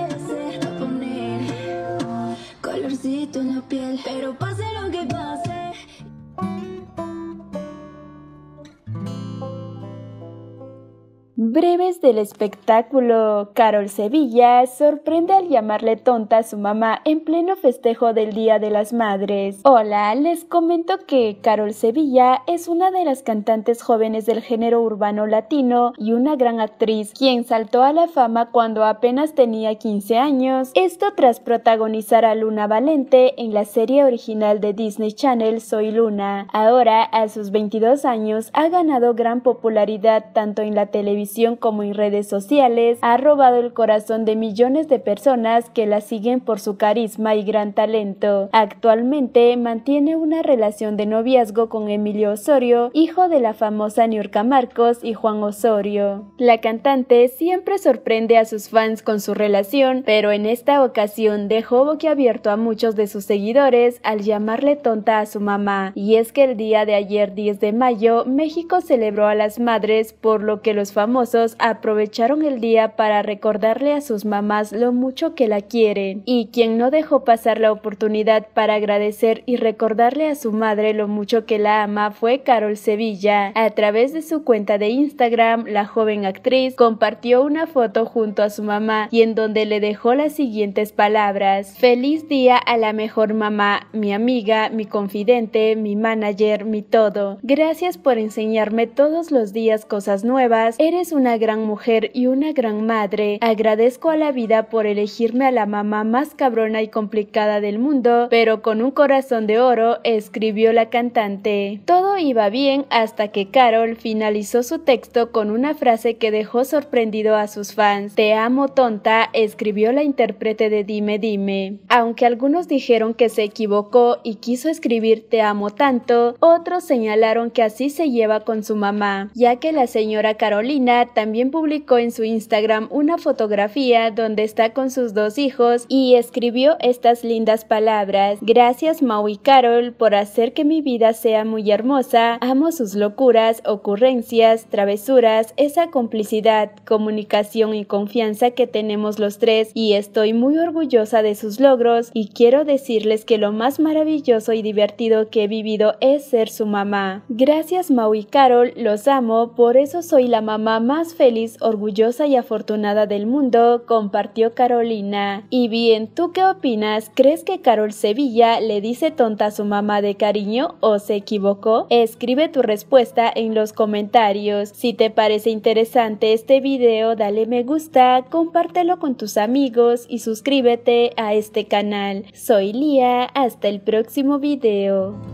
Deseo poner colorcito en la piel, pero para Breves del espectáculo. Carol Sevilla sorprende al llamarle tonta a su mamá en pleno festejo del Día de las Madres. Hola, les comento que Carol Sevilla es una de las cantantes jóvenes del género urbano latino y una gran actriz, quien saltó a la fama cuando apenas tenía 15 años. Esto tras protagonizar a Luna Valente en la serie original de Disney Channel Soy Luna. Ahora, a sus 22 años, ha ganado gran popularidad tanto en la televisión como en redes sociales, ha robado el corazón de millones de personas que la siguen por su carisma y gran talento. Actualmente mantiene una relación de noviazgo con Emilio Osorio, hijo de la famosa Niurka Marcos y Juan Osorio. La cantante siempre sorprende a sus fans con su relación, pero en esta ocasión dejó boquiabierto a muchos de sus seguidores al llamarle tonta a su mamá. Y es que el día de ayer 10 de mayo, México celebró a las madres por lo que los famosos aprovecharon el día para recordarle a sus mamás lo mucho que la quieren, y quien no dejó pasar la oportunidad para agradecer y recordarle a su madre lo mucho que la ama fue Carol Sevilla. A través de su cuenta de Instagram, la joven actriz compartió una foto junto a su mamá y en donde le dejó las siguientes palabras. Feliz día a la mejor mamá, mi amiga, mi confidente, mi manager, mi todo. Gracias por enseñarme todos los días cosas nuevas. Eres una gran mujer y una gran madre. Agradezco a la vida por elegirme a la mamá más cabrona y complicada del mundo, pero con un corazón de oro, escribió la cantante. Todo iba bien hasta que Carol finalizó su texto con una frase que dejó sorprendido a sus fans. Te amo tonta, escribió la intérprete de Dime Dime. Aunque algunos dijeron que se equivocó y quiso escribir Te amo tanto, otros señalaron que así se lleva con su mamá, ya que la señora Carolina también publicó en su Instagram una fotografía donde está con sus dos hijos y escribió estas lindas palabras. Gracias Mau y Carol por hacer que mi vida sea muy hermosa. Amo sus locuras, ocurrencias, travesuras, esa complicidad, comunicación y confianza que tenemos los tres y estoy muy orgullosa de sus logros y quiero decirles que lo más maravilloso y divertido que he vivido es ser su mamá. Gracias Mau y Carol, los amo, por eso soy la mamá más más feliz, orgullosa y afortunada del mundo, compartió Carolina. Y bien, ¿tú qué opinas? ¿Crees que Carol Sevilla le dice tonta a su mamá de cariño o se equivocó? Escribe tu respuesta en los comentarios. Si te parece interesante este video, dale me gusta, compártelo con tus amigos y suscríbete a este canal. Soy Lía, hasta el próximo video.